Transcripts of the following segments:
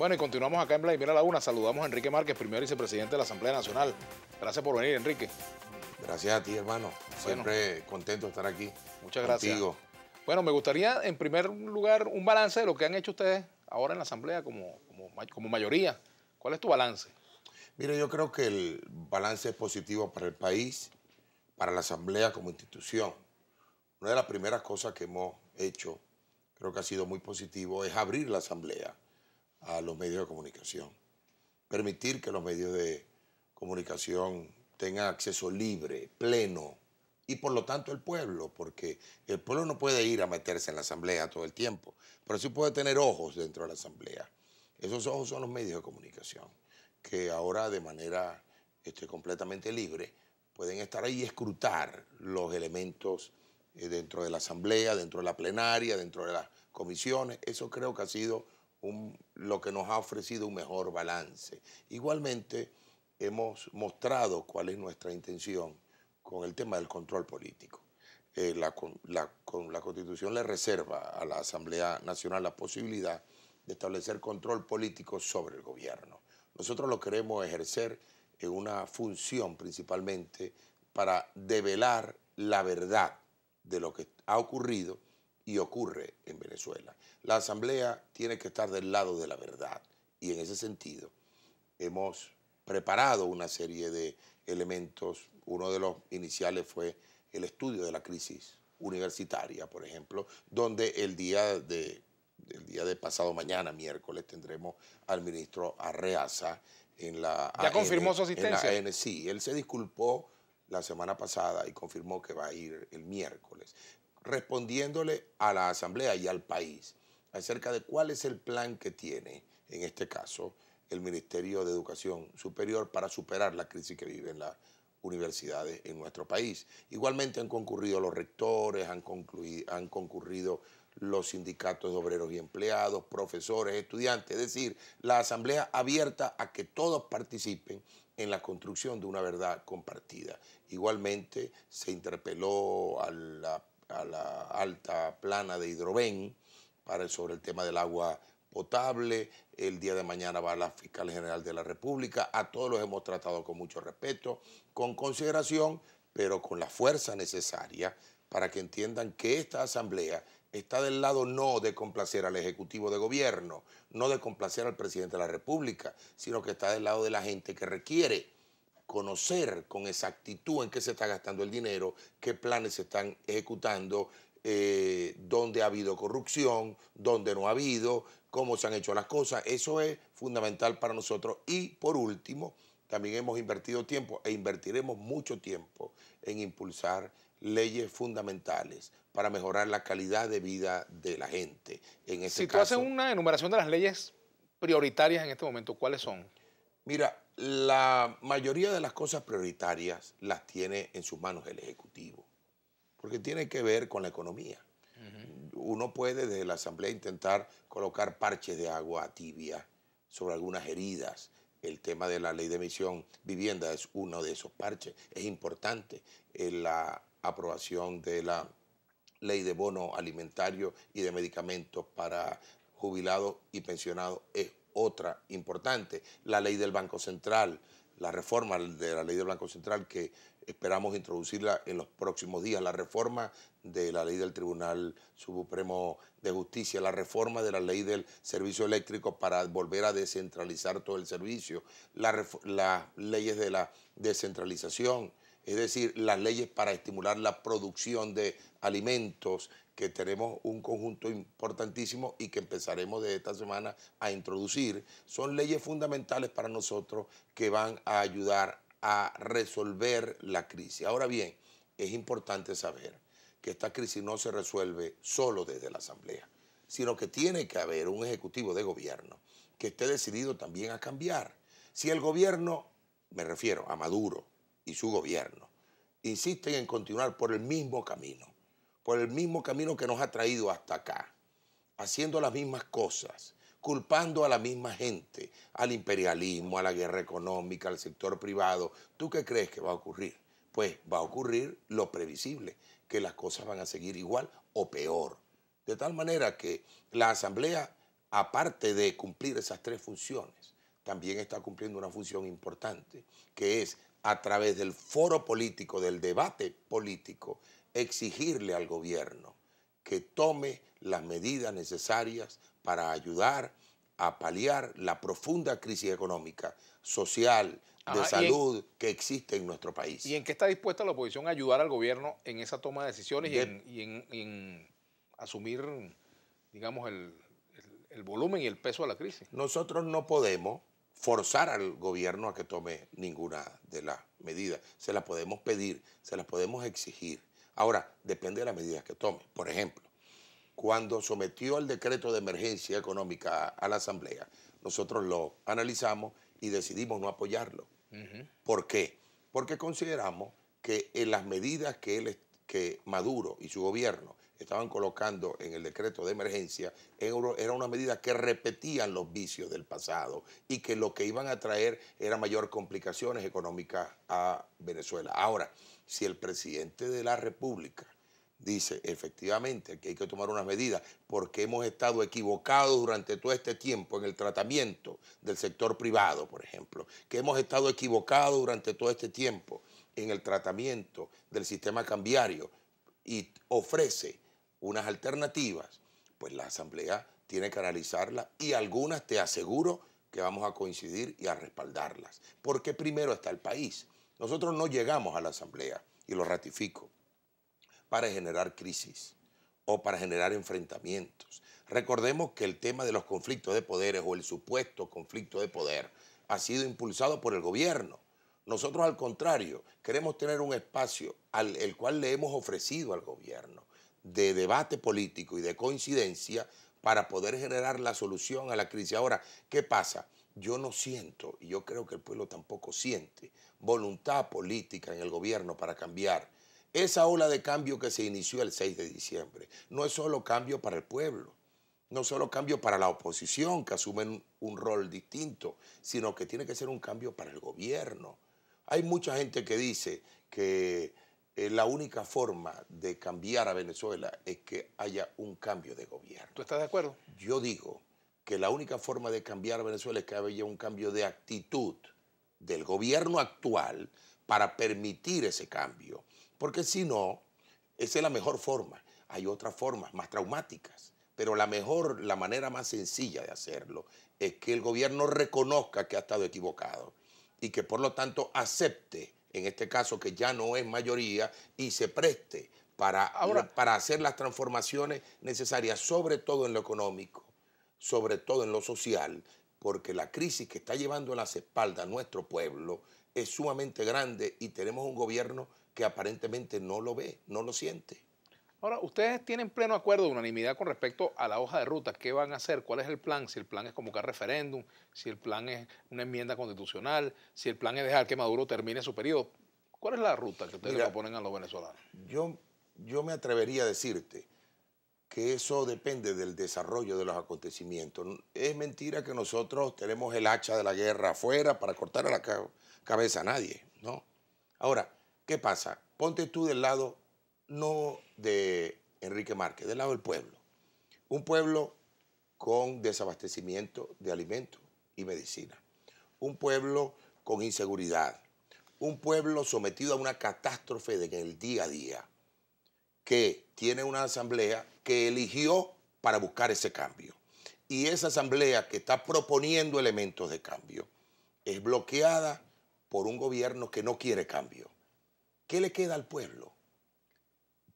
Bueno, y continuamos acá en Vladimir Una. Saludamos a Enrique Márquez, primer vicepresidente de la Asamblea Nacional. Gracias por venir, Enrique. Gracias a ti, hermano. Siempre contento de estar aquí. Muchas gracias. Bueno, me gustaría, en primer lugar, un balance de lo que han hecho ustedes ahora en la Asamblea como, como, como mayoría. ¿Cuál es tu balance? Mire, yo creo que el balance es positivo para el país, para la Asamblea como institución. Una de las primeras cosas que hemos hecho, creo que ha sido muy positivo, es abrir la Asamblea a los medios de comunicación. Permitir que los medios de comunicación tengan acceso libre, pleno, y por lo tanto el pueblo, porque el pueblo no puede ir a meterse en la asamblea todo el tiempo, pero sí puede tener ojos dentro de la asamblea. Esos ojos son los medios de comunicación, que ahora de manera este, completamente libre pueden estar ahí y escrutar los elementos eh, dentro de la asamblea, dentro de la plenaria, dentro de las comisiones. Eso creo que ha sido lo que nos ha ofrecido un mejor balance. Igualmente, hemos mostrado cuál es nuestra intención con el tema del control político. Eh, con la Constitución le reserva a la Asamblea Nacional la posibilidad de establecer control político sobre el gobierno. Nosotros lo queremos ejercer en una función principalmente para develar la verdad de lo que ha ocurrido y ocurre en Venezuela. La Asamblea tiene que estar del lado de la verdad y en ese sentido hemos preparado una serie de elementos. Uno de los iniciales fue el estudio de la crisis universitaria, por ejemplo, donde el día de, el día de pasado mañana, miércoles, tendremos al ministro Arreaza en la... ¿Ya confirmó su asistencia? En sí, él se disculpó la semana pasada y confirmó que va a ir el miércoles respondiéndole a la Asamblea y al país acerca de cuál es el plan que tiene, en este caso, el Ministerio de Educación Superior para superar la crisis que viven las universidades en nuestro país. Igualmente han concurrido los rectores, han, han concurrido los sindicatos de obreros y empleados, profesores, estudiantes, es decir, la asamblea abierta a que todos participen en la construcción de una verdad compartida. Igualmente se interpeló a la a la alta plana de Hidroben para, sobre el tema del agua potable. El día de mañana va la fiscal general de la República. A todos los hemos tratado con mucho respeto, con consideración, pero con la fuerza necesaria para que entiendan que esta asamblea está del lado no de complacer al Ejecutivo de Gobierno, no de complacer al presidente de la República, sino que está del lado de la gente que requiere conocer con exactitud en qué se está gastando el dinero, qué planes se están ejecutando, eh, dónde ha habido corrupción, dónde no ha habido, cómo se han hecho las cosas. Eso es fundamental para nosotros. Y por último, también hemos invertido tiempo e invertiremos mucho tiempo en impulsar leyes fundamentales para mejorar la calidad de vida de la gente. En ese si caso, tú haces una enumeración de las leyes prioritarias en este momento, ¿cuáles son? Mira, la mayoría de las cosas prioritarias las tiene en sus manos el Ejecutivo, porque tiene que ver con la economía. Uno puede desde la Asamblea intentar colocar parches de agua tibia sobre algunas heridas. El tema de la ley de emisión vivienda es uno de esos parches. Es importante eh, la aprobación de la ley de bono alimentario y de medicamentos para jubilados y pensionados es otra importante, la ley del Banco Central, la reforma de la ley del Banco Central que esperamos introducirla en los próximos días, la reforma de la ley del Tribunal Supremo de Justicia, la reforma de la ley del servicio eléctrico para volver a descentralizar todo el servicio, las leyes de la descentralización, es decir, las leyes para estimular la producción de alimentos, que tenemos un conjunto importantísimo y que empezaremos de esta semana a introducir, son leyes fundamentales para nosotros que van a ayudar a resolver la crisis. Ahora bien, es importante saber que esta crisis no se resuelve solo desde la Asamblea, sino que tiene que haber un ejecutivo de gobierno que esté decidido también a cambiar. Si el gobierno, me refiero a Maduro y su gobierno, insisten en continuar por el mismo camino, por el mismo camino que nos ha traído hasta acá, haciendo las mismas cosas, culpando a la misma gente, al imperialismo, a la guerra económica, al sector privado. ¿Tú qué crees que va a ocurrir? Pues va a ocurrir lo previsible, que las cosas van a seguir igual o peor. De tal manera que la Asamblea, aparte de cumplir esas tres funciones, también está cumpliendo una función importante, que es a través del foro político, del debate político, exigirle al gobierno que tome las medidas necesarias para ayudar a paliar la profunda crisis económica, social, de salud que existe en nuestro país. ¿Y en qué está dispuesta la oposición a ayudar al gobierno en esa toma de decisiones y, en, asumir, digamos, el, volumen y el peso de la crisis? Nosotros no podemos forzar al gobierno a que tome ninguna de las medidas. Se las podemos pedir, se las podemos exigir. Ahora, depende de las medidas que tome. Por ejemplo, cuando sometió el decreto de emergencia económica a la Asamblea, nosotros lo analizamos y decidimos no apoyarlo. ¿Por qué? Porque consideramos que en las medidas que, él, que Maduro y su gobierno estaban colocando en el decreto de emergencia era una medida que repetían los vicios del pasado y que lo que iban a traer era mayor complicaciones económicas a Venezuela. Ahora, si el presidente de la República dice, efectivamente, que hay que tomar unas medidas porque hemos estado equivocados durante todo este tiempo en el tratamiento del sector privado, por ejemplo, que hemos estado equivocados durante todo este tiempo en el tratamiento del sistema cambiario y ofrece unas alternativas, pues la Asamblea tiene que analizarla y algunas te aseguro que vamos a coincidir y a respaldarlas. Porque primero está el país. Nosotros no llegamos a la Asamblea, y lo ratifico, para generar crisis o para generar enfrentamientos. Recordemos que el tema de los conflictos de poderes o el supuesto conflicto de poder ha sido impulsado por el gobierno. Nosotros al contrario, queremos tener un espacio al cual le hemos ofrecido al gobierno de debate político y de coincidencia para poder generar la solución a la crisis. Ahora, ¿qué pasa? Yo no siento, y yo creo que el pueblo tampoco siente, voluntad política en el gobierno para cambiar. Esa ola de cambio que se inició el 6 de diciembre no es solo cambio para el pueblo, no solo cambio para la oposición, que asumen un rol distinto, sino que tiene que ser un cambio para el gobierno. Hay mucha gente que dice que eh, la única forma de cambiar a Venezuela es que haya un cambio de gobierno. ¿Tú estás de acuerdo? Yo digo que la única forma de cambiar a Venezuela es que haya un cambio de actitud del gobierno actual para permitir ese cambio. Porque si no, esa es la mejor forma. Hay otras formas más traumáticas, pero la mejor, la manera más sencilla de hacerlo es que el gobierno reconozca que ha estado equivocado y que por lo tanto acepte en este caso que ya no es mayoría, y se preste para, para hacer las transformaciones necesarias, sobre todo en lo económico, sobre todo en lo social, porque la crisis que está llevando a las espaldas nuestro pueblo es sumamente grande y tenemos un gobierno que aparentemente no lo ve, no lo siente. Ahora, ustedes tienen pleno acuerdo de unanimidad con respecto a la hoja de ruta. ¿Qué van a hacer? ¿Cuál es el plan? Si el plan es convocar referéndum, si el plan es una enmienda constitucional, si el plan es dejar que Maduro termine su periodo. ¿Cuál es la ruta que ustedes le proponen a los venezolanos? Yo, yo me atrevería a decirte que eso depende del desarrollo de los acontecimientos. Es mentira que nosotros tenemos el hacha de la guerra afuera para cortar a la cabeza a nadie, ¿no? Ahora, ¿qué pasa? Ponte tú del lado no de Enrique Márquez, del lado del pueblo. Un pueblo con desabastecimiento de alimentos y medicina. Un pueblo con inseguridad. Un pueblo sometido a una catástrofe de el día a día, que tiene una asamblea que eligió para buscar ese cambio. Y esa asamblea que está proponiendo elementos de cambio es bloqueada por un gobierno que no quiere cambio. ¿Qué le queda al pueblo?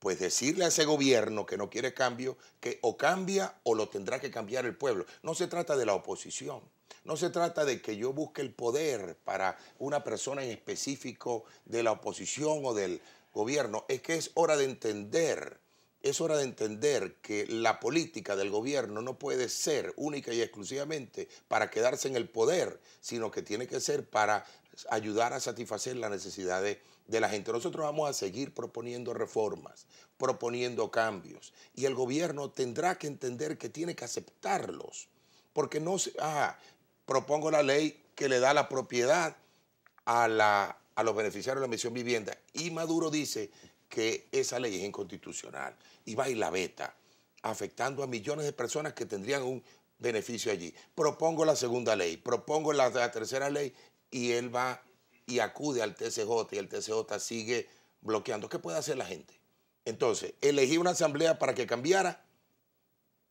pues decirle a ese gobierno que no quiere cambio, que o cambia o lo tendrá que cambiar el pueblo. No se trata de la oposición, no se trata de que yo busque el poder para una persona en específico de la oposición o del gobierno, es que es hora de entender. Es hora de entender que la política del gobierno no puede ser única y exclusivamente para quedarse en el poder, sino que tiene que ser para ayudar a satisfacer las necesidades de la gente. Nosotros vamos a seguir proponiendo reformas, proponiendo cambios, y el gobierno tendrá que entender que tiene que aceptarlos, porque no se, ah, propongo la ley que le da la propiedad a, a los beneficiarios de la misión vivienda, y Maduro dice que esa ley es inconstitucional, y va y la beta afectando a millones de personas que tendrían un beneficio allí. Propongo la segunda ley, propongo la tercera ley y él va y acude al TCJ y el TCJ sigue bloqueando. ¿Qué puede hacer la gente? Entonces, elegí una asamblea para que cambiara.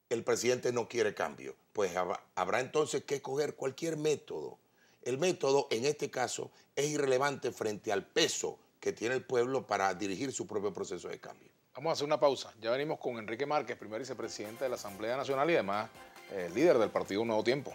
El presidente no quiere cambio. Pues habrá, entonces que escoger cualquier método. El método, en este caso, es irrelevante frente al peso que tiene el pueblo para dirigir su propio proceso de cambio. Vamos a hacer una pausa. Ya venimos con Enrique Márquez, primer vicepresidente de la Asamblea Nacional y además eh, líder del partido Nuevo Tiempo.